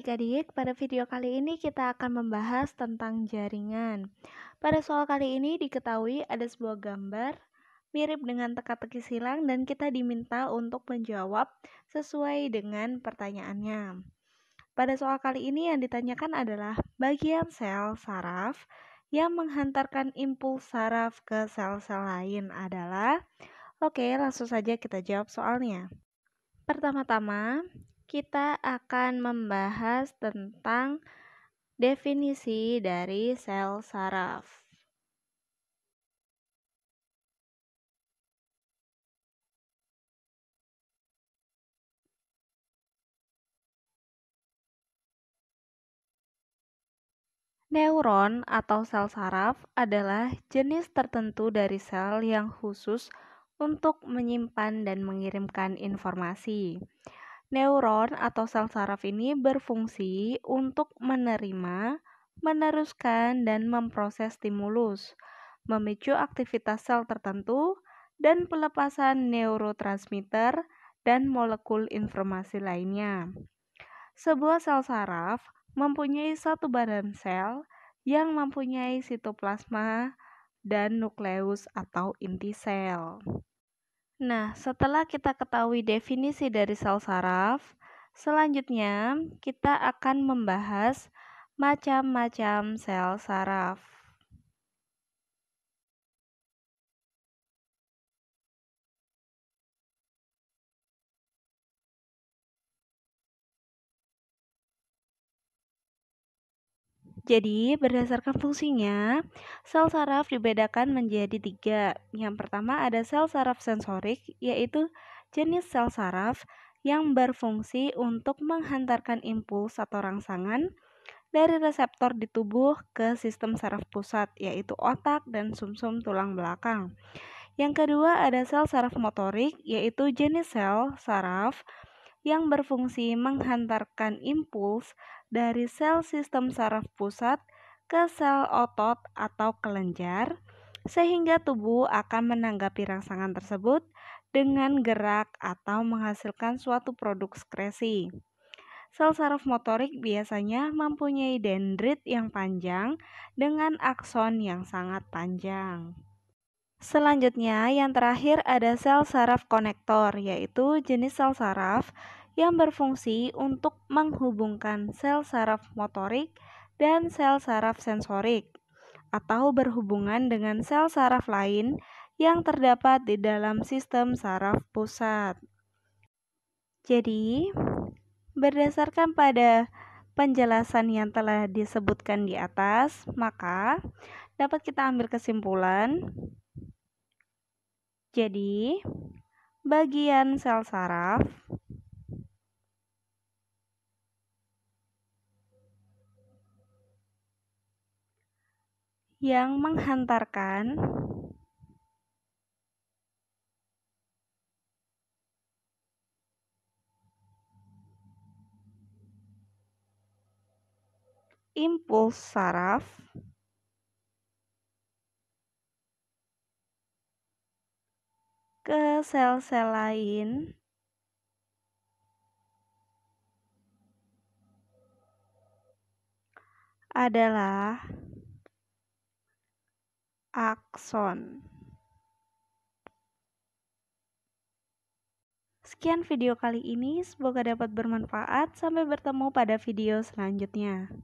adik-adik, pada video kali ini kita akan membahas tentang jaringan. Pada soal kali ini diketahui ada sebuah gambar mirip dengan teka-teki silang dan kita diminta untuk menjawab sesuai dengan pertanyaannya. Pada soal kali ini yang ditanyakan adalah bagian sel saraf yang menghantarkan impuls saraf ke sel-sel lain adalah Oke, langsung saja kita jawab soalnya. Pertama-tama, kita akan membahas tentang definisi dari sel saraf. Neuron atau sel saraf adalah jenis tertentu dari sel yang khusus untuk menyimpan dan mengirimkan informasi. Neuron atau sel saraf ini berfungsi untuk menerima, meneruskan, dan memproses stimulus, memicu aktivitas sel tertentu, dan pelepasan neurotransmitter dan molekul informasi lainnya. Sebuah sel saraf mempunyai satu badan sel yang mempunyai sitoplasma dan nukleus atau inti sel. Nah, setelah kita ketahui definisi dari sel saraf, selanjutnya kita akan membahas macam-macam sel saraf. Jadi, berdasarkan fungsinya, sel saraf dibedakan menjadi tiga. Yang pertama ada sel saraf sensorik, yaitu jenis sel saraf yang berfungsi untuk menghantarkan impuls atau rangsangan dari reseptor di tubuh ke sistem saraf pusat, yaitu otak dan sumsum tulang belakang. Yang kedua ada sel saraf motorik, yaitu jenis sel saraf yang berfungsi menghantarkan impuls dari sel sistem saraf pusat ke sel otot atau kelenjar, sehingga tubuh akan menanggapi rangsangan tersebut dengan gerak atau menghasilkan suatu produk sekresi. Sel saraf motorik biasanya mempunyai dendrit yang panjang dengan akson yang sangat panjang. Selanjutnya, yang terakhir ada sel saraf konektor, yaitu jenis sel saraf yang berfungsi untuk menghubungkan sel saraf motorik dan sel saraf sensorik, atau berhubungan dengan sel saraf lain yang terdapat di dalam sistem saraf pusat. Jadi, berdasarkan pada penjelasan yang telah disebutkan di atas, maka dapat kita ambil kesimpulan jadi, bagian sel saraf yang menghantarkan impuls saraf ke sel-sel lain adalah akson. Sekian video kali ini, semoga dapat bermanfaat. Sampai bertemu pada video selanjutnya.